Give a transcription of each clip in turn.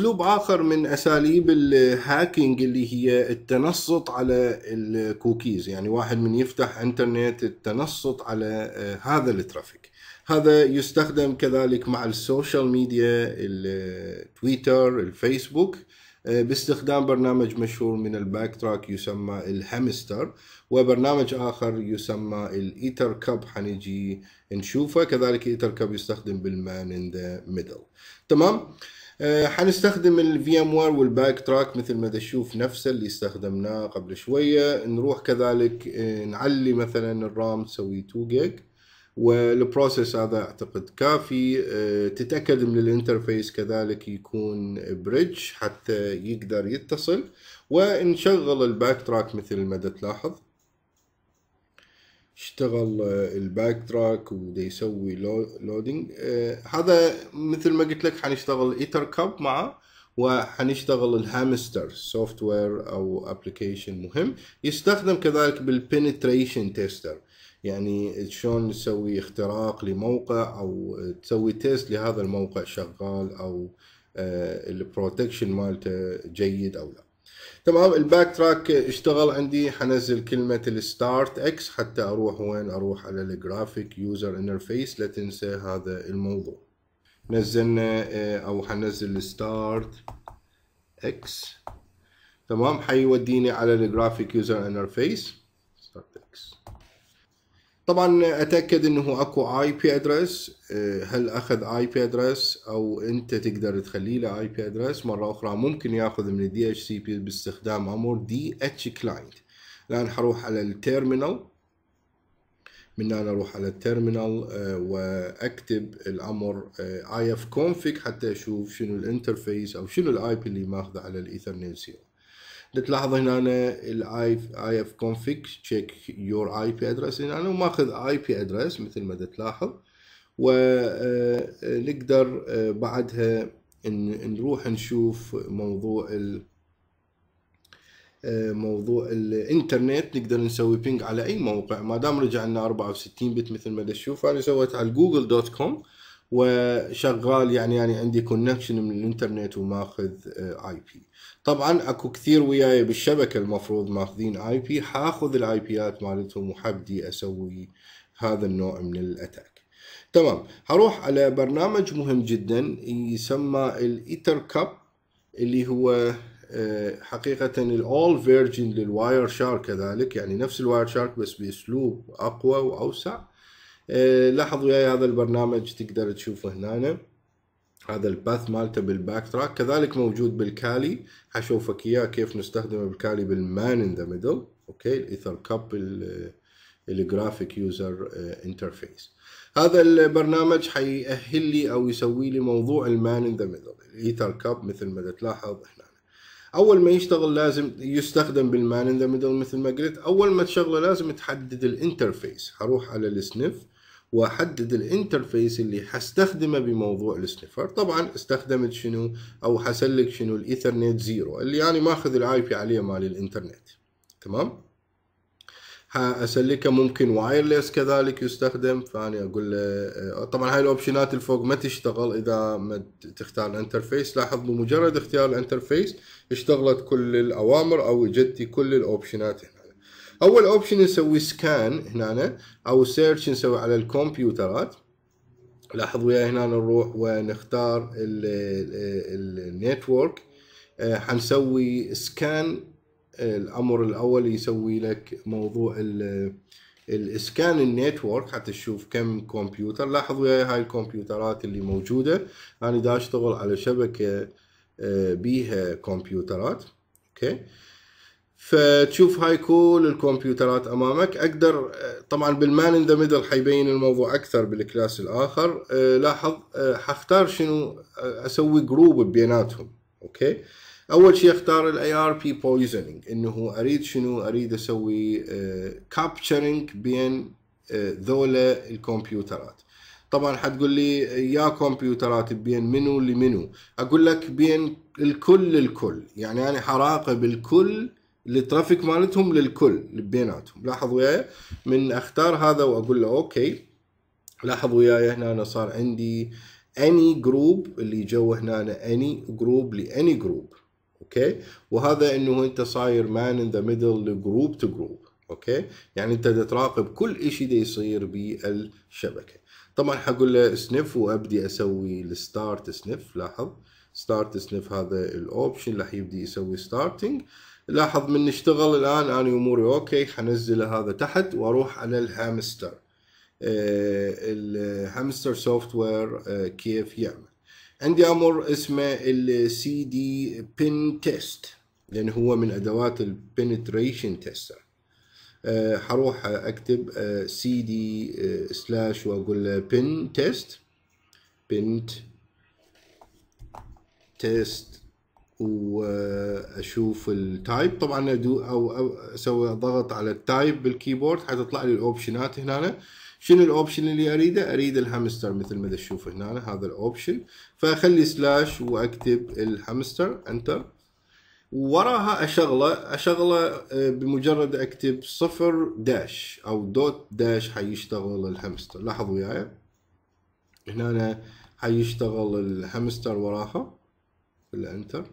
اسلوب اخر من اساليب الهاكينج اللي هي التنصت على الكوكيز يعني واحد من يفتح انترنت التنصت على آه، هذا الترافيك هذا يستخدم كذلك مع السوشيال ميديا التويتر آه، الفيسبوك آه، باستخدام برنامج مشهور من الباك تراك يسمى الهامستر وبرنامج آخر يسمى الإيتر كاب حنيجي نشوفه كذلك إيتر كاب يستخدم بالمان ان ذا ميدل تمام آه، حنستخدم الفي ام وير والباك تراك مثل ما تشوف نفسه اللي استخدمناه قبل شوية نروح كذلك آه، نعلي مثلا الرام تسوي 2 جيج والبروسيس هذا اعتقد كافي آه، تتاكد من الانترفيس كذلك يكون بريدج حتى يقدر يتصل ونشغل الباك تراك مثل ما تلاحظ اشتغل آه، الباك تراك وده يسوي لودنج آه، هذا مثل ما قلت لك حنشتغل ايتر كاب معه وحنشتغل الهامستر سوفت وير او ابلكيشن مهم يستخدم كذلك بالبنتريشن تيستر يعني شلون نسوي اختراق لموقع او تسوي تيست لهذا الموقع شغال او آه، البروتكشن مالته جيد او لا تمام طيب، الباك تراك اشتغل عندي حنزل كلمة الستارت اكس حتى اروح وين اروح على الجرافيك يوزر انترفيس لا تنسى هذا الموضوع نزلنا آه، او حنزل الستارت اكس تمام حيوديني على الجرافيك يوزر انترفيس ستارت اكس طبعا اتاكد انه اكو اي بي ادرس هل اخذ اي بي ادرس او انت تقدر تخليه له اي بي ادرس مره اخرى ممكن ياخذ من الدي اتش سي بي باستخدام امر دي اتش كلاينت الان حروح على التيرمينال من هنا اروح على التيرمينال آه، واكتب الامر اي اف كونفيج حتى اشوف شنو الانترفيس او شنو الاي بي اللي ماخذه على الايثرنت سيرو تلاحظ هنا الاي اي اف كونفيج تشيك يور اي بي ادرس هنا وماخذ اي بي ادرس مثل ما تلاحظ ونقدر آه، آه، آه، بعدها نروح نشوف موضوع ال موضوع الانترنت نقدر نسوي بينج على اي موقع ما دام رجع لنا 64 بت مثل ما تشوف انا سويت على جوجل دوت كوم وشغال يعني يعني عندي كونكشن من الانترنت وماخذ اي بي طبعا اكو كثير وياي بالشبكه المفروض ماخذين اي بي حاخذ الاي بيات مالتهم وحبدي اسوي هذا النوع من الاتاك تمام هروح على برنامج مهم جدا يسمى الايتر كاب اللي هو آه، حقيقة الأول فيرجن للواير شارك كذلك يعني نفس الواير شارك بس بأسلوب أقوى وأوسع آه، لاحظوا وياي هذا البرنامج تقدر تشوفه هنا هذا الباث مالته بالباك تراك كذلك موجود بالكالي حشوفك اياه كيف نستخدمه بالكالي بالمان ان ذا ميدل اوكي الايثر كاب الجرافيك يوزر انترفيس هذا البرنامج حيأهل لي او يسوي لي موضوع المان ان ذا ميدل الايثر كاب مثل ما تلاحظ هنا اول ما يشتغل لازم يستخدم بالمان ان ذا ميدل مثل ما قلت اول ما تشغله لازم تحدد الانترفيس هروح على السنف واحدد الانترفيس اللي حستخدمه بموضوع السنيفر طبعا استخدمت شنو او حسلك شنو الايثرنت زيرو اللي يعني ماخذ الاي بي عليه مال الانترنت تمام هاسلكه ممكن وايرلس كذلك يستخدم فاني اقول له آه، طبعا هاي الاوبشنات الفوق ما تشتغل اذا ما تختار الانترفيس لاحظ بمجرد اختيار الانترفيس اشتغلت كل الاوامر او وجدتي كل الاوبشنات هنا اول اوبشن نسوي سكان هنا او سيرش نسوي على الكمبيوترات لاحظ يا هنا نروح ونختار النتورك آه، حنسوي سكان آه، الامر الاول يسوي لك موضوع الاسكان النيتورك حتى تشوف كم كمبيوتر لاحظ وياي هاي الكمبيوترات اللي موجوده انا دا اشتغل على شبكه آه، بيها كمبيوترات اوكي فتشوف هاي كل الكمبيوترات امامك اقدر طبعا بالمان ان ذا ميدل حيبين الموضوع اكثر بالكلاس الاخر أه، لاحظ أه، حختار شنو أه، اسوي جروب بيناتهم اوكي اول شيء اختار الاي ار بي بويزنينج انه اريد شنو اريد اسوي كابتشرنج بين ذولا الكمبيوترات طبعا حتقول لي يا كمبيوترات بين منو لمنو اقول لك بين الكل الكل يعني انا حراقب الكل الترافيك مالتهم للكل بيناتهم لاحظ وياي من اختار هذا واقول له اوكي لاحظ وياي هنا أنا صار عندي اني جروب اللي جو هنا اني جروب لاني جروب اوكي وهذا انه انت صاير مان ان ذا ميدل لجروب تو جروب اوكي يعني انت تراقب كل شيء دا يصير بالشبكه طبعا حقول له سنف وابدي اسوي الستارت سنف لاحظ ستارت سنف هذا الاوبشن راح يبدي يسوي ستارتنج لاحظ من اشتغل الان انا اموري اوكي حنزله هذا تحت واروح على الهامستر آه، الهامستر سوفت وير آه، كيف يعمل عندي امر اسمه السي دي بين تيست لان هو من ادوات البنتريشن تيستر آه، حروح اكتب سي دي سلاش واقول له بن تيست بنت تيست واشوف التايب طبعا أدو او, اسوي ضغط على التايب بالكيبورد حتطلع لي الاوبشنات هنا شنو الاوبشن اللي اريده اريد الهامستر مثل ما تشوف هنا هذا الاوبشن فاخلي سلاش واكتب الهامستر انتر وراها اشغله اشغله آه، بمجرد اكتب صفر داش او دوت داش حيشتغل الهامستر لاحظوا وياي هنا حيشتغل الهامستر وراها بالانتر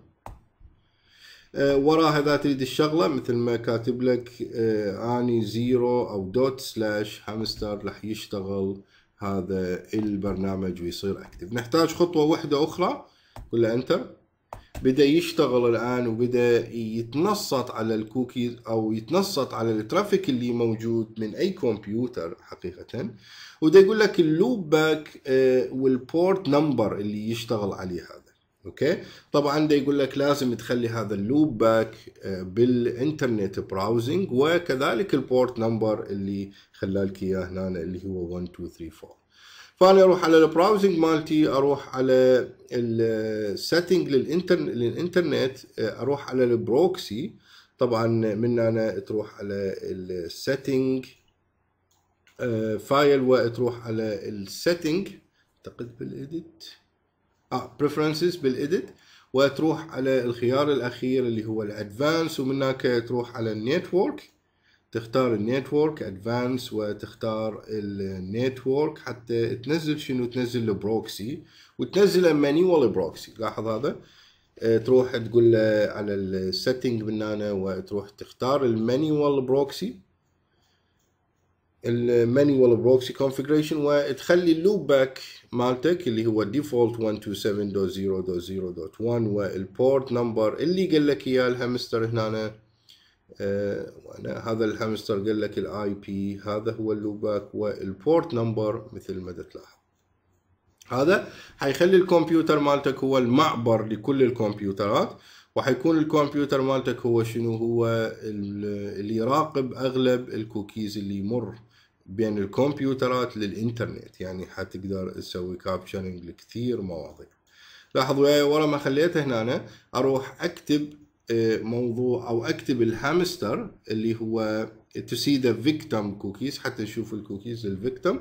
آه، وراها اذا تريد الشغله مثل ما كاتب لك اني آه، زيرو او دوت سلاش هامستر راح يشتغل هذا البرنامج ويصير اكتف نحتاج خطوه واحده اخرى قول له انتر بدا يشتغل الان وبدا يتنصت على الكوكيز او يتنصت على الترافيك اللي موجود من اي كمبيوتر حقيقه ودا يقول لك اللوب باك آه، والبورت نمبر اللي يشتغل عليه هذا اوكي طبعا ده يقول لك لازم تخلي هذا اللوب باك آه، بالانترنت براوزنج وكذلك البورت نمبر اللي خلالك اياه هنا اللي هو 1234 فانا اروح على البراوزنج مالتي اروح على السيتنج للانترنت آه، اروح على البروكسي طبعا من هنا تروح على السيتنج فايل آه، وتروح على السيتنج اعتقد بالاديت اه بريفرنسز بالاديت وتروح على الخيار الاخير اللي هو الادفانس ومن هناك تروح على النيتورك تختار النيتورك ادفانس وتختار النيتورك حتى تنزل شنو تنزل البروكسي وتنزل المانيوال بروكسي لاحظ هذا آه، تروح تقول على السيتنج من هنا وتروح تختار المانيوال بروكسي المانيوال بروكسي كونفجريشن وتخلي اللوب باك مالتك اللي هو ديفولت 127.0.0.1 والبورت نمبر اللي قال لك اياه الهامستر هنا أنا آه، وانا هذا الهامستر قال لك الاي بي هذا هو اللوب باك والبورت نمبر مثل ما تلاحظ هذا حيخلي الكمبيوتر مالتك هو المعبر لكل الكمبيوترات وحيكون الكمبيوتر مالتك هو شنو هو اللي يراقب اغلب الكوكيز اللي يمر بين الكمبيوترات للانترنت يعني حتقدر تسوي كابشرنج لكثير مواضيع لاحظ ورا ما خليته هنا اروح اكتب آه، موضوع او اكتب الهامستر اللي هو تو سي ذا فيكتم كوكيز حتى نشوف الكوكيز الفيكتم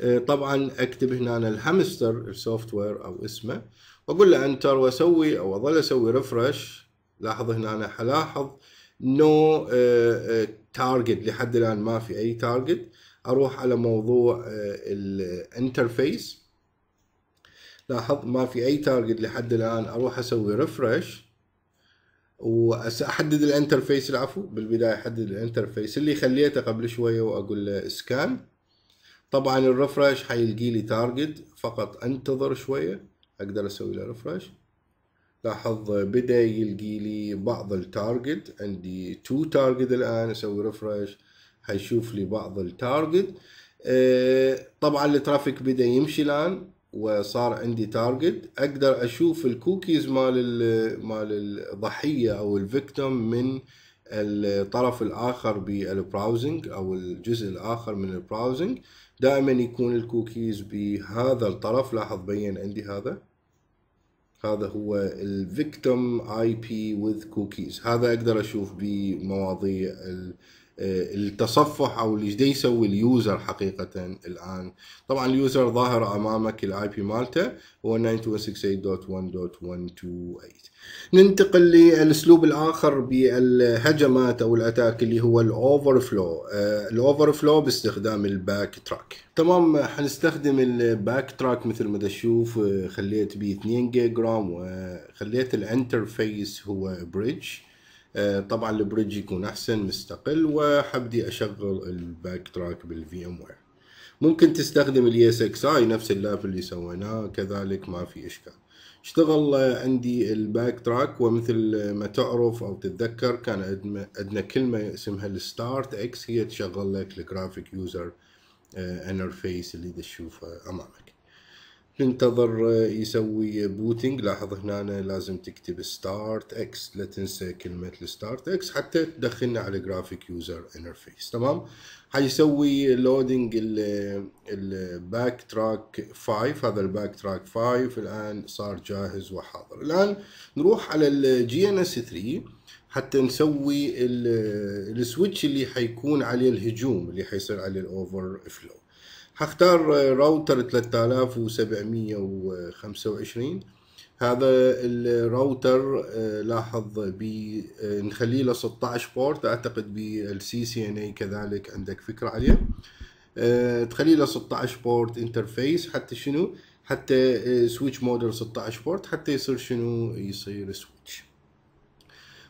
آه، طبعا اكتب هنا الهامستر السوفت وير او اسمه واقول له انتر واسوي او اظل اسوي ريفرش لاحظ هنا أنا حلاحظ نو تارجت آه، لحد الان ما في اي تارجت اروح على موضوع آه، الانترفيس لاحظ ما في اي تارجت لحد الان اروح اسوي ريفرش واحدد الانترفيس العفو بالبدايه احدد الانترفيس اللي خليته قبل شويه واقول له سكان طبعا الريفرش حيلقي لي تارجت فقط انتظر شويه اقدر اسوي له ريفرش لاحظ بدا يلقي لي بعض التارجت عندي تو تارجت الان اسوي ريفرش حيشوف لي بعض التارجت آه، طبعا الترافيك بدا يمشي الان وصار عندي تارجت اقدر اشوف الكوكيز مال مال الضحيه او الفيكتوم من الطرف الاخر بالبراوزنج او الجزء الاخر من البراوزنج دائما يكون الكوكيز بهذا الطرف لاحظ بين عندي هذا هذا هو الفيكتوم اي بي وذ كوكيز هذا اقدر اشوف بمواضيع ال آه، التصفح او ايش يسوي اليوزر حقيقه الان طبعا اليوزر ظاهر امامك الاي بي مالته هو 9268.1.128 ننتقل للاسلوب الاخر بالهجمات او الاتاك اللي هو الاوفر فلو الاوفر فلو باستخدام الباك تراك تمام حنستخدم الباك تراك مثل ما تشوف آه، خليت بيه 2 جيجا جرام وخليت الانترفيس هو بريدج آه، طبعا البريدج يكون احسن مستقل وحبدي اشغل الباك تراك بالفي ام وير ممكن تستخدم اس اكس اي نفس اللاف اللي سويناه كذلك ما في اشكال اشتغل عندي الباك تراك ومثل ما تعرف او تتذكر كان عندنا كلمه اسمها الستارت اكس هي تشغل لك الجرافيك يوزر انترفيس اللي تشوفه امامك ننتظر آه، يسوي بوتينج لاحظ هنا أنا لازم تكتب ستارت اكس لا تنسى كلمة الستارت اكس حتى تدخلنا على جرافيك يوزر انترفيس تمام حيسوي لودينج الباك تراك 5 هذا الباك تراك 5 الان صار جاهز وحاضر الان نروح على الجي ان اس 3 حتى نسوي السويتش اللي حيكون عليه الهجوم اللي حيصير عليه الاوفر فلو حختار راوتر 3725 هذا الراوتر آه، لاحظ بي آه، نخليه له 16 بورت اعتقد بالسي سي ان اي كذلك عندك فكره عليه آه، تخليه له 16 بورت انترفيس حتى شنو حتى سويتش موديل 16 بورت حتى يصير شنو يصير سويتش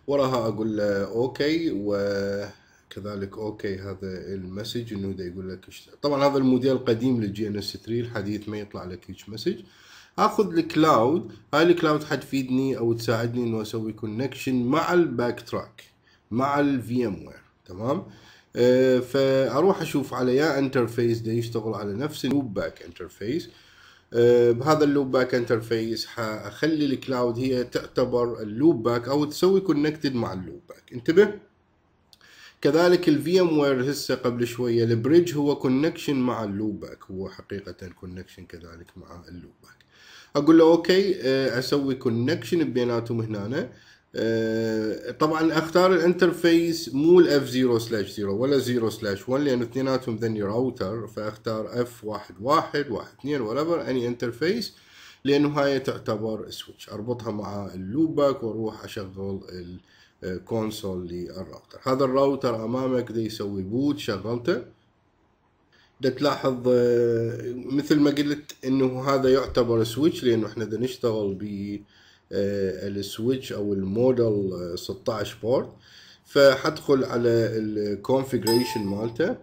وراها اقول اوكي و كذلك اوكي هذا المسج انه ده يقول لك طبعا هذا الموديل القديم للجي ان اس 3 الحديث ما يطلع لك هيك مسج اخذ الكلاود هاي الكلاود حتفيدني او تساعدني انه اسوي كونكشن مع الباك تراك مع الفي ام وير تمام أه فاروح اشوف على يا انترفيس ده يشتغل على نفس اللوب باك انترفيس بهذا اللوب باك انترفيس حاخلي الكلاود هي تعتبر اللوب باك او تسوي كونكتد مع اللوب باك انتبه كذلك الفي ام وير هسه قبل شويه البريدج هو كونكشن مع اللوبك هو حقيقه كونكشن كذلك مع اللوبك اقول له اوكي آه، اسوي كونكشن بيناتهم هنا أنا. آه، طبعا اختار الانترفيس مو الاف 0 سلاش 0 ولا 0 سلاش 1 لان اثنيناتهم ذني راوتر فاختار اف 1 1 1 2 ايفر اني انترفيس لانه هاي تعتبر سويتش اربطها مع اللوبك واروح اشغل ال كونسول للراوتر هذا الراوتر امامك دي يسوي بوت شغلته دا تلاحظ آه، مثل ما قلت انه هذا يعتبر سويتش لانه احنا ده نشتغل ب آه، السويتش او الموديل 16 بورت فحدخل على الكونفيجريشن مالته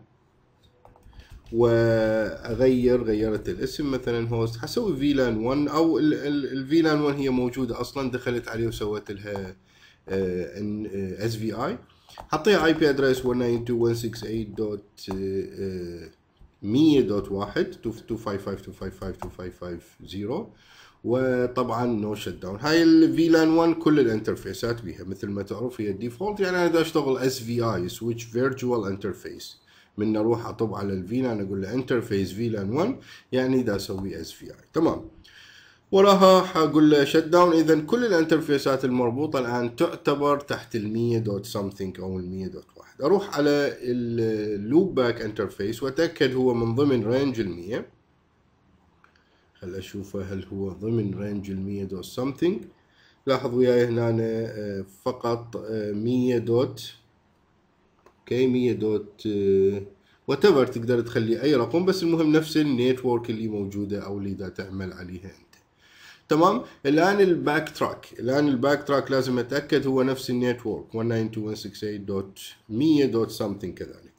واغير غيرت الاسم مثلا هوست حسوي فيلان 1 او الفيلان 1 هي موجوده اصلا دخلت عليه وسويت لها آه، ان اس في اي حطيها اي بي ادريس 192.168.100.1 وطبعا نو شت داون هاي الفي لان 1 كل الانترفيسات بيها مثل ما تعرف هي الديفولت يعني انا اذا اشتغل اس في اي سويتش فيرتشوال انترفيس من اروح اطب على الفي لان اقول له انترفيس في لان 1 يعني اذا اسوي اس في اي تمام وراها حقول شت داون اذا كل الانترفيسات المربوطه الان تعتبر تحت ال 100 دوت سمثينج او ال 100 دوت واحد اروح على اللوب باك انترفيس واتاكد هو من ضمن رينج ال 100 هل اشوفه هل هو ضمن رينج ال 100 دوت سمثينج لاحظ وياي هنا آه، فقط 100 آه، دوت اوكي 100 دوت وات آه، تقدر تخلي اي رقم بس المهم نفس النيتورك اللي موجوده او اللي دا تعمل عليها انت تمام الان الباك تراك الان الباك تراك لازم اتاكد هو نفس النيتورك 192.168.100.something كذلك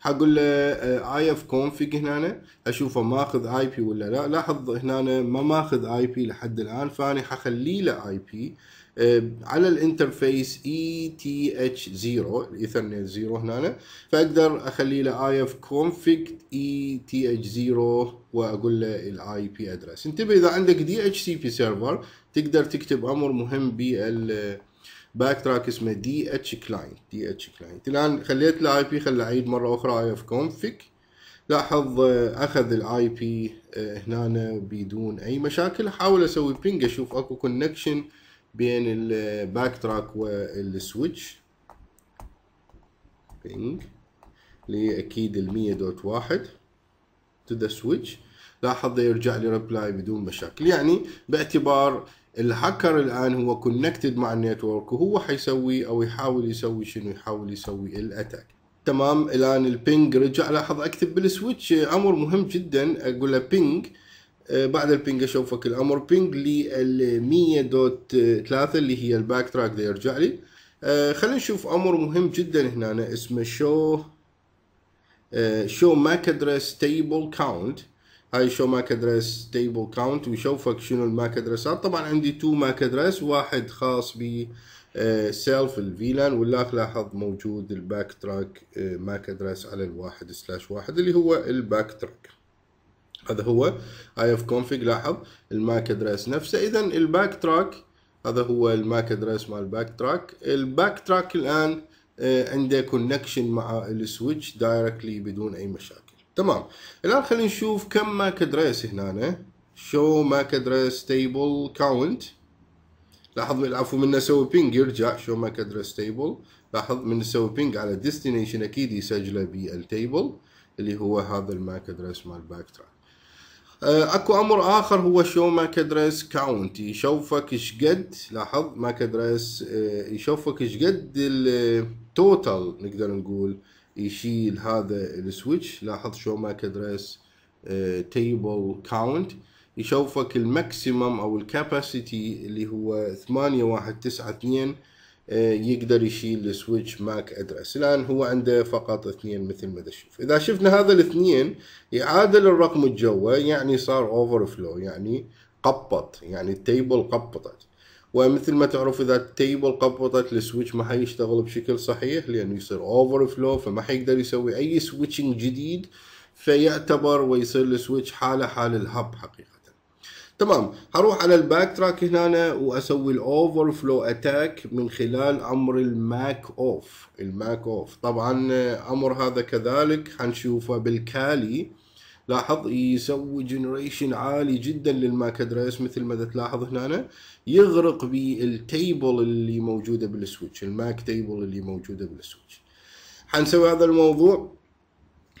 حقول له آه، اي اف كونفج هنا اشوفه ماخذ اي بي ولا لا لاحظ هنا ما ماخذ اي بي لحد الان فاني حخلي له اي بي آه، على الانترفيس اي e تي اتش 0 الايثرنت 0 هنا فاقدر اخلي له اي اف كونفيج اي e تي اتش 0 واقول له الاي بي ادرس انتبه اذا عندك دي اتش سي بي سيرفر تقدر تكتب امر مهم بال باك آه، تراك اسمه دي اتش كلاينت دي اتش كلاينت الان خليت له اي بي خل اعيد مره اخرى اي اف كونفيج لاحظ آه، اخذ الاي بي هنا بدون اي مشاكل احاول اسوي بينج اشوف اكو كونكشن بين الباك تراك والسويتش بينج لاكيد ال 100.1 تو ذا سويتش لاحظ يرجع لي ريبلاي بدون مشاكل يعني باعتبار الهاكر الان هو كونكتد مع النيتورك وهو حيسوي او يحاول يسوي شنو يحاول يسوي الاتاك تمام الان البينج رجع لاحظ اكتب بالسويتش امر مهم جدا اقول له بينج آه، بعد البينج اشوفك الامر بينج لل 100.3 اللي هي الباك تراك ده يرجع لي آه، خلينا نشوف امر مهم جدا هنا أنا اسمه شو شو ماك ادريس تيبل كاونت هاي شو ماك ادريس تيبل كاونت ويشوفك شنو الماك ادريسات طبعا عندي تو ماك ادريس واحد خاص ب سيلف آه، الفيلان والاخ لاحظ موجود الباك تراك ماك ادريس على الواحد سلاش واحد اللي هو الباك تراك هذا هو اي اف كونفج لاحظ الماك ادريس نفسه اذا الباك تراك هذا هو الماك ادريس مال الباك تراك الباك تراك الان آه، عنده كونكشن مع السويتش دايركتلي بدون اي مشاكل تمام الان خلينا نشوف كم ماك ادريس هنا شو ماك ادريس تيبل كاونت لاحظ العفو من نسوي بينج يرجع شو ماك ادريس تيبل لاحظ من نسوي بينج على ديستنيشن اكيد يسجله بالتيبل اللي هو هذا الماك ادريس مال الباك تراك آه، اكو امر اخر هو شو ماك ادريس كاونت يشوفك قد لاحظ ماك ادريس آه، يشوفك قد التوتال نقدر نقول يشيل هذا السويتش لاحظ شو ماك ادريس تيبل كاونت يشوفك الماكسيمم او الكاباسيتي اللي هو 8192 آه، يقدر يشيل السويتش ماك ادرس الان هو عنده فقط اثنين مثل ما تشوف اذا شفنا هذا الاثنين يعادل الرقم الجوا يعني صار اوفر فلو يعني قبط يعني التيبل قبطت ومثل ما تعرف اذا التيبل قبطت السويتش ما حيشتغل بشكل صحيح لانه يصير اوفر فلو فما حيقدر يسوي اي سويتشنج جديد فيعتبر ويصير السويتش حاله حال الهب حقيقه تمام هروح على الباك تراك هنا واسوي الاوفر فلو اتاك من خلال امر الماك اوف الماك اوف طبعا امر هذا كذلك حنشوفه بالكالي لاحظ يسوي جنريشن عالي جدا للماك ادريس مثل ما تلاحظ هنا يغرق بالتيبل اللي موجوده بالسويتش الماك تيبل اللي موجوده بالسويتش حنسوي هذا الموضوع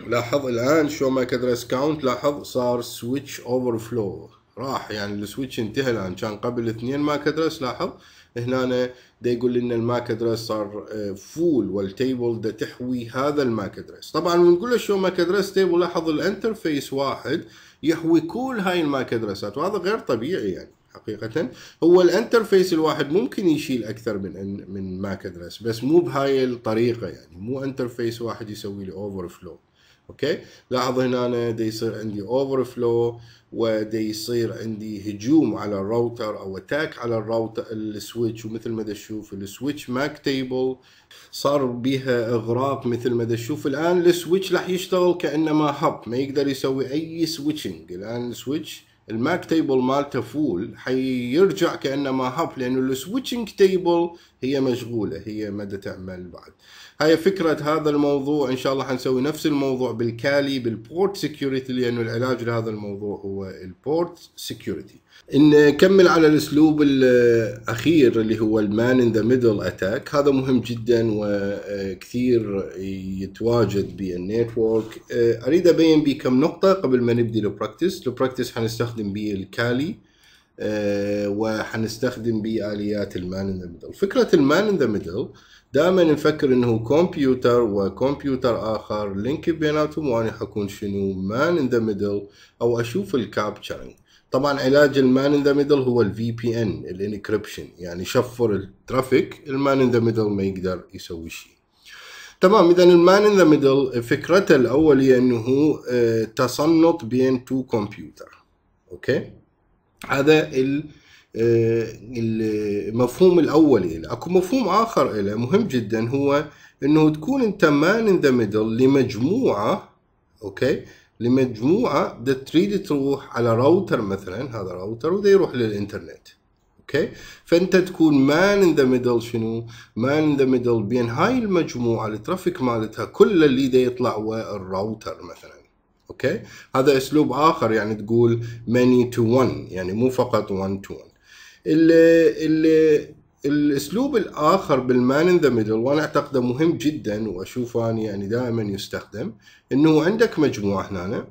لاحظ الان شو ماك ادريس كاونت لاحظ صار سويتش اوفر فلو راح يعني السويتش انتهى الان كان قبل اثنين ماك ادرس لاحظ هنا دا يقول لنا الماك ادرس صار فول آه، والتيبل دا تحوي هذا الماك ادرس طبعا ونقول له شو ماك ادرس تيبل لاحظ الانترفيس واحد يحوي كل هاي الماك ادرسات وهذا غير طبيعي يعني حقيقة هو الانترفيس الواحد ممكن يشيل اكثر من من ماك ادرس بس مو بهاي الطريقة يعني مو انترفيس واحد يسوي لي اوفر فلو اوكي لاحظ هنا أنا دي يصير عندي اوفر فلو ودي يصير عندي هجوم على الراوتر او اتاك على الراوتر السويتش ومثل ما تشوف السويتش ماك تيبل صار بها اغراق مثل ما تشوف الان السويتش راح يشتغل كانما هب ما يقدر يسوي اي سويتشنج الان السويتش الماك تيبل مالته فول حيرجع كانما هب لانه السويتشنج تيبل هي مشغوله هي ما تعمل بعد هاي فكرة هذا الموضوع إن شاء الله حنسوي نفس الموضوع بالكالي بالبورت سكيورتي لأنه العلاج لهذا الموضوع هو البورت سكيورتي نكمل على الأسلوب الأخير اللي هو المان إن ذا ميدل أتاك هذا مهم جدا وكثير يتواجد بالنيتورك أريد أبين بكم كم نقطة قبل ما نبدي البراكتس البراكتس حنستخدم به الكالي وحنستخدم به آليات المان إن ذا ميدل فكرة المان إن ذا ميدل دائما نفكر انه كمبيوتر وكمبيوتر اخر لينك بيناتهم وانا حكون شنو مان ان ذا ميدل او اشوف الكابتشرنج طبعا علاج المان ان ذا ميدل هو الفي بي ان الانكربشن يعني شفر الترافيك المان ان ذا ميدل ما يقدر يسوي شيء تمام اذا المان ان ذا ميدل فكرته الاوليه انه آه، تصنط بين تو كمبيوتر اوكي هذا ال آه، المفهوم الاول له اكو مفهوم اخر له مهم جدا هو انه تكون انت مان ان ذا ميدل لمجموعه اوكي لمجموعه تريد تروح على راوتر مثلا هذا راوتر وده يروح للانترنت اوكي فانت تكون مان ان ذا ميدل شنو مان ان ذا ميدل بين هاي المجموعه الترافيك مالتها كل اللي ده يطلع والراوتر مثلا اوكي هذا اسلوب اخر يعني تقول ماني تو وان يعني مو فقط وان تو وان ال ال الاسلوب الاخر بالمان ان ذا ميدل وانا اعتقده مهم جدا واشوفه اني يعني دائما يستخدم انه عندك مجموعه هنا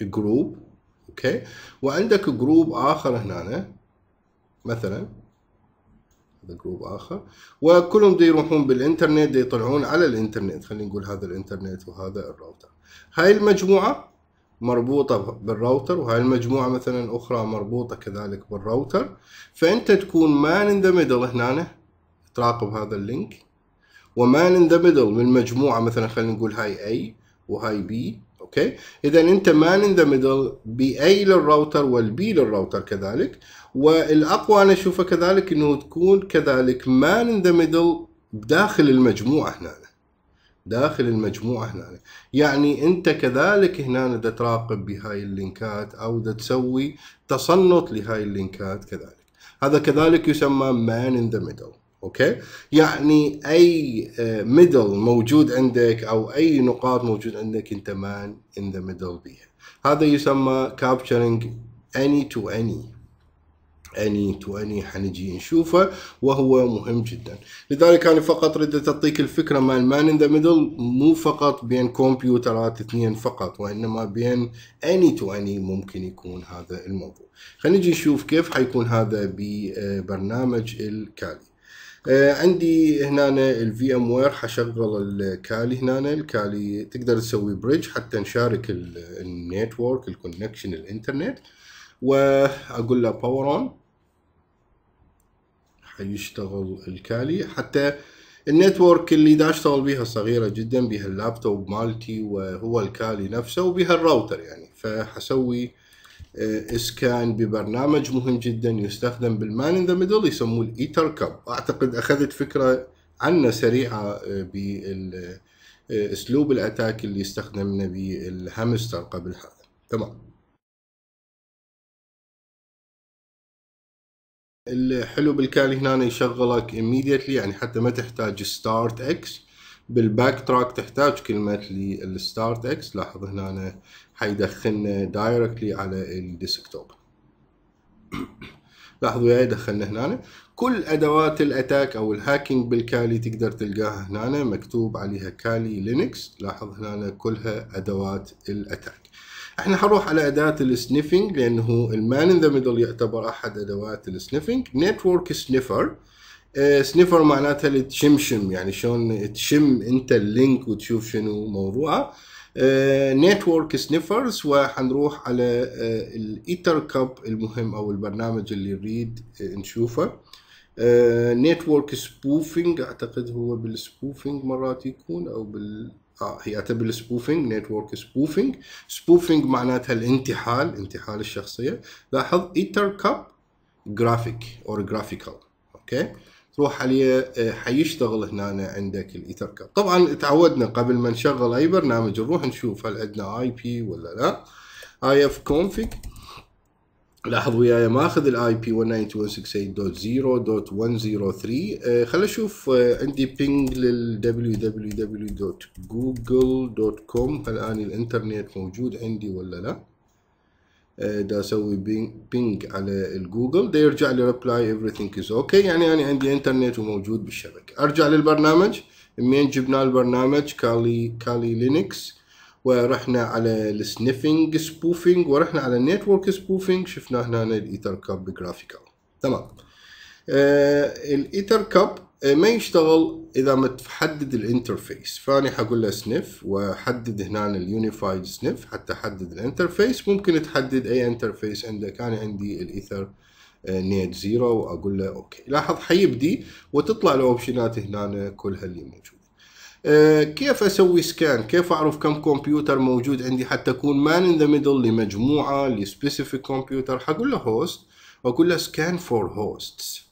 جروب اوكي وعندك جروب اخر هنا مثلا هذا جروب اخر وكلهم دي يروحون بالانترنت دي يطلعون على الانترنت خلينا نقول هذا الانترنت وهذا الراوتر هاي المجموعه مربوطة بالراوتر وهاي المجموعة مثلا أخرى مربوطة كذلك بالراوتر فأنت تكون مان ان ذا ميدل هنا تراقب هذا اللينك ومان ان ذا ميدل من مجموعة مثلا خلينا نقول هاي أي وهاي بي اوكي اذا انت مان ان ذا ميدل A للراوتر والبي للراوتر كذلك والاقوى انا اشوفه كذلك انه تكون كذلك مان ان ذا ميدل داخل المجموعه هنا داخل المجموعة هنا يعني انت كذلك هنا دا تراقب بهاي اللينكات او دا تسوي تصنط لهاي اللينكات كذلك هذا كذلك يسمى man in the middle اوكي يعني اي ميدل آه، موجود عندك او اي نقاط موجود عندك انت مان ان ذا ميدل بيها هذا يسمى capturing any to any اني تو اني حنجي نشوفه وهو مهم جدا لذلك أنا فقط ردت أعطيك الفكرة مال مان إن ذا ميدل مو فقط بين كمبيوترات اثنين فقط وإنما بين أني تو أني ممكن يكون هذا الموضوع خلينا نجي نشوف كيف حيكون هذا ببرنامج الكالي آه، عندي هنا الفي ام وير حشغل الكالي هنا الكالي تقدر تسوي بريدج حتى نشارك النيتورك الكونكشن الانترنت واقول له باور اون حيشتغل الكالي حتى النتورك اللي دا اشتغل بيها صغيرة جدا بيها اللابتوب مالتي وهو الكالي نفسه وبيها الراوتر يعني فحسوي اسكان آه، ببرنامج مهم جدا يستخدم بالمان ان ذا ميدل يسموه الايتر كاب اعتقد اخذت فكرة عنه سريعة آه، بالاسلوب آه، الاتاك اللي استخدمنا به الهامستر قبل هذا تمام الحلو بالكالي هنا يشغلك immediately يعني حتى ما تحتاج start x بالباك تراك تحتاج كلمة للستارت اكس لاحظ هنا حيدخلنا دايركتلي على الديسكتوب لاحظوا وياي دخلنا هنا كل ادوات الاتاك او الهاكينج بالكالي تقدر تلقاها هنا مكتوب عليها كالي لينكس لاحظ هنا كلها ادوات الاتاك احنا حنروح على اداة السنيفنج لانه المان ان ذا ميدل يعتبر احد ادوات السنيفنج نتورك سنيفر سنيفر معناتها اللي تشمشم يعني شلون تشم انت اللينك وتشوف شنو موضوعه نتورك آه، سنيفرز وحنروح على آه، الايتر كاب المهم او البرنامج اللي نريد آه، نشوفه نتورك سبوفينج اعتقد هو بالسبوفينج مرات يكون او بال اه هي اتبل سبوفينج نتورك سبوفينج سبوفينج معناتها الانتحال انتحال الشخصيه لاحظ ايتر كاب جرافيك اور جرافيكال اوكي تروح عليه آه، حيشتغل هنا عندك الايثر كاب طبعا تعودنا قبل ما نشغل اي برنامج نروح نشوف هل عندنا اي بي ولا لا اي اف كونفيج لاحظ وياي ماخذ الاي بي 192.168.0.103 خل اشوف عندي بينج لل www.google.com هل اني الانترنت موجود عندي ولا لا آه، دا اسوي بينج على الجوجل دا يرجع لي ريبلاي everything is okay يعني انا عندي انترنت وموجود بالشبكه ارجع للبرنامج منين جبنا البرنامج كالي كالي لينكس ورحنا على السنيفنج سبوفنج ورحنا على النيتورك سبوفنج شفنا هنا الايثر كاب جرافيكال تمام آه الايثر كاب آه، ما يشتغل اذا ما تحدد الانترفيس فاني حقول له سنف واحدد هنا اليونيفايد سنف حتى احدد الانترفيس ممكن تحدد اي انترفيس عندك انا عندي الايثر نيت آه، زيرو واقول له اوكي لاحظ حيبدي وتطلع الاوبشنات هنا كلها اللي موجوده آه، كيف اسوي سكان كيف اعرف كم كمبيوتر موجود عندي حتى اكون مان ان ذا ميدل لمجموعه لسبيسيفيك كمبيوتر حقول له هوست واقول له سكان فور هوستس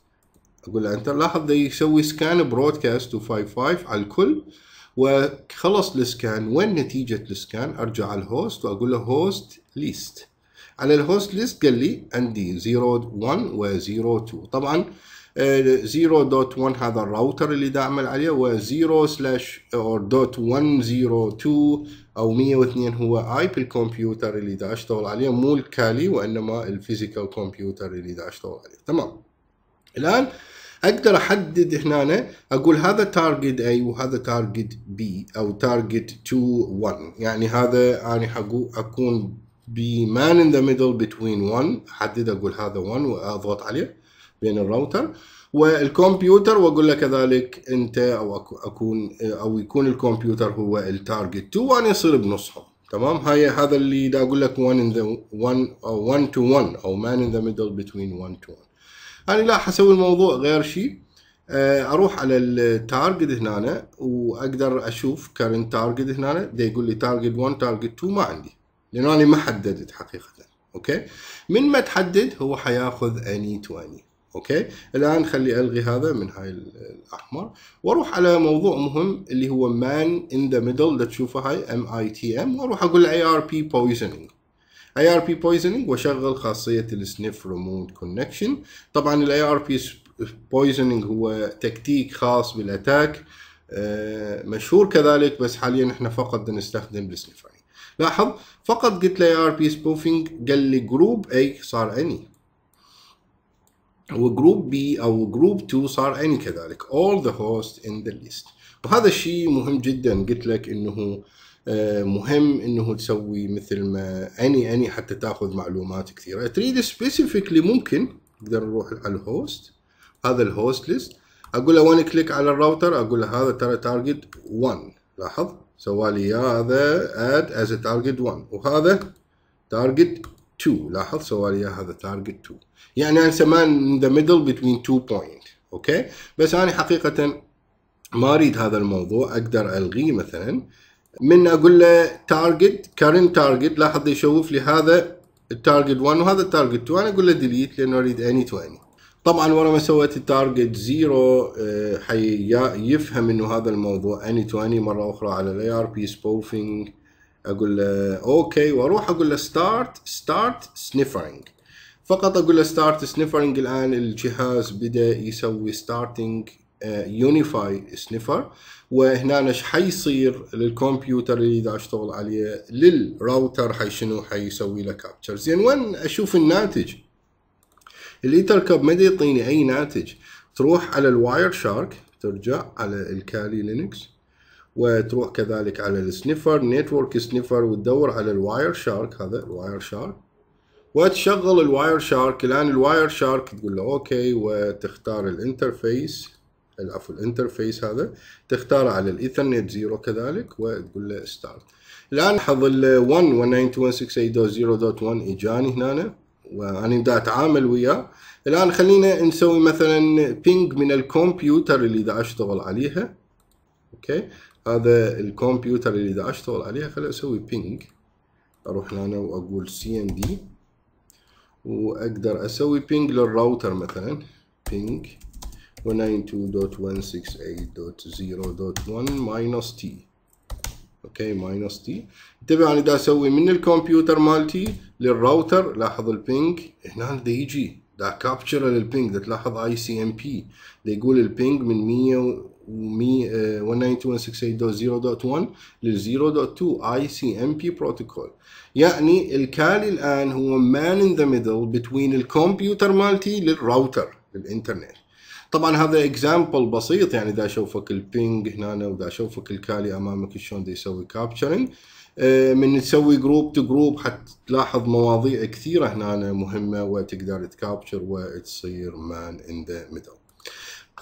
اقول له انت لاحظ يسوي سكان برودكاست 255 على الكل وخلص السكان وين نتيجه السكان ارجع على الهوست واقول له هوست ليست على الهوست ليست قال لي عندي 0 1 و 0 2 طبعا 0.1 آه، هذا الراوتر اللي دا اعمل عليه و 0 سلاش اور دوت 102 او 102 هو اي بي الكمبيوتر اللي دا اشتغل عليه مو الكالي وانما الفيزيكال كمبيوتر اللي دا اشتغل عليه تمام الان اقدر احدد هنا اقول هذا تارجت اي وهذا تارجت بي او تارجت 2 1 يعني هذا انا حقو اكون بمان ان ذا ميدل بتوين 1 احدد اقول هذا 1 واضغط عليه بين الراوتر والكمبيوتر واقول له كذلك انت او اكون او يكون الكمبيوتر هو التارجت 2 وانا يصير بنصهم تمام هاي هذا اللي دا اقول لك 1 ان ذا 1 او 1 تو 1 او مان ان ذا ميدل بتوين 1 تو 1 انا لا حسوي الموضوع غير شيء آه، اروح على التارجت هنا واقدر اشوف كرنت تارجت هنا دا يقول لي تارجت 1 تارجت 2 ما عندي لانه انا ما حددت حقيقه اوكي من ما تحدد هو حياخذ اني تو اني اوكي الان خلي الغي هذا من هاي الاحمر واروح على موضوع مهم اللي هو مان ان ذا ميدل اللي تشوفه هاي ام اي تي ام واروح اقول اي ار بي بويزنينج اي ار بي بويزنينج واشغل خاصيه السنيف ريموت كونكشن طبعا الاي ار بي بويزنينج هو تكتيك خاص بالاتاك آه، مشهور كذلك بس حاليا احنا فقط بنستخدم السنيف لاحظ فقط قلت له اي ار بي سبوفينج قال لي جروب اي صار اني وجروب بي أو جروب 2 صار أني كذلك all the hosts in the list وهذا الشيء مهم جدا قلت لك انه آه، مهم انه تسوي مثل ما اني اني حتى تاخذ معلومات كثيره تريد سبيسيفيكلي ممكن نقدر نروح على الهوست هذا الهوست ليست اقول له وين كليك على الراوتر اقول له هذا ترى تارجت 1 لاحظ سوالي اياه هذا اد از تارجت 1 وهذا تارجت 2 لاحظ سوى لي هذا تارجت 2 يعني انا سمان ذا ميدل بتوين 2 بوينت اوكي بس انا حقيقه ما اريد هذا الموضوع اقدر الغيه مثلا من اقول له تارجت كارنت تارجت لاحظ يشوف لي هذا التارجت 1 وهذا التارجت 2 انا اقول له ديليت لانه اريد اني تو اني طبعا ورا ما سويت التارجت زيرو حيفهم انه هذا الموضوع اني تو اني مره اخرى على الاي ار بي سبوفينج اقول له اوكي واروح اقول له ستارت ستارت سنيفرنج فقط اقول له ستارت سنيفرنج الان الجهاز بدا يسوي ستارتنج يونيفاي سنيفر وهنا ايش حيصير للكمبيوتر اللي دا اشتغل عليه للراوتر حي شنو حيسوي له كابتشر زين وين اشوف الناتج الايثر كاب ما يعطيني اي ناتج تروح على الواير شارك ترجع على الكالي لينكس وتروح كذلك على السنيفر نتورك سنيفر وتدور على الواير شارك هذا الواير شارك وتشغل الواير شارك الان الواير شارك تقول له اوكي وتختار الانترفيس العفو الانترفيس هذا تختاره على الايثرنت زيرو كذلك وتقول له ستارت الان لاحظ ال 1 192.168.0.1 اجاني هنا وانا بدي اتعامل وياه الان خلينا نسوي مثلا بينج من الكمبيوتر اللي بدي اشتغل عليها اوكي هذا الكمبيوتر اللي دا اشتغل عليه خليني اسوي بينج اروح هنا واقول سي ام دي واقدر اسوي بينج للراوتر مثلا بينج 192.168.0.1 ماينس تي اوكي ماينس تي انتبه انا دا اسوي من الكمبيوتر مالتي للراوتر لاحظ البينج هنا دا يجي دا كابتشر للبينج دا تلاحظ اي سي ام بي دا يقول البينج من 100 192.168.0.1 آه، لل 0.2 ICMP بروتوكول يعني الكالي الان هو مان ان ذا ميدل بتوين الكمبيوتر مالتي للراوتر للانترنت طبعا هذا اكزامبل بسيط يعني دا اشوفك البينج هنا ودا اشوفك الكالي امامك شلون يسوي كابتشرنج آه، من تسوي جروب تو جروب حتلاحظ مواضيع كثيره هنا مهمه وتقدر تكابتشر وتصير مان ان ذا ميدل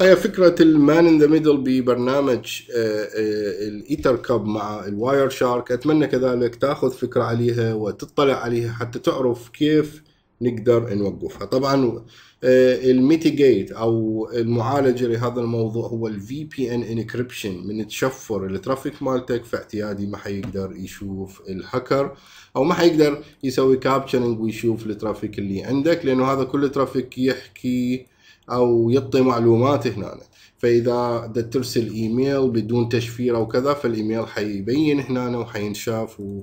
هي فكرة المان ان ذا ميدل ببرنامج آه، آه، الايتر كاب مع الواير شارك اتمنى كذلك تاخذ فكرة عليها وتطلع عليها حتى تعرف كيف نقدر نوقفها طبعا آه، الميتيجيت او المعالجة لهذا الموضوع هو الفي بي ان انكربشن من تشفر الترافيك مالتك فاعتيادي ما حيقدر يشوف الهاكر او ما حيقدر يسوي كابتشرنج ويشوف الترافيك اللي عندك لانه هذا كل ترافيك يحكي او يعطي معلومات هنا فاذا بدك ترسل ايميل بدون تشفير او كذا فالايميل حيبين هنا وحينشاف و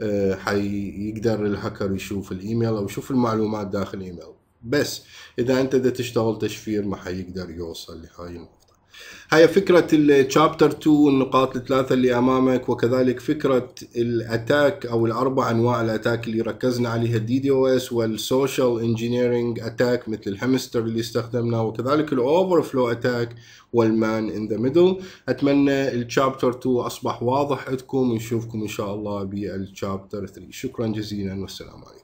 آه، حيقدر الهاكر يشوف الايميل او يشوف المعلومات داخل الايميل بس اذا انت بدك تشتغل تشفير ما حيقدر يوصل لهاي النقطه هاي فكرة الشابتر 2 النقاط الثلاثة اللي أمامك وكذلك فكرة الأتاك أو الأربع أنواع الأتاك اللي ركزنا عليها الدي دي او اس والسوشيال انجينيرينج أتاك مثل الهامستر اللي استخدمناه وكذلك الأوفر فلو أتاك والمان ان ذا ميدل أتمنى الشابتر 2 أصبح واضح عندكم ونشوفكم إن شاء الله بالشابتر 3 شكرا جزيلا والسلام عليكم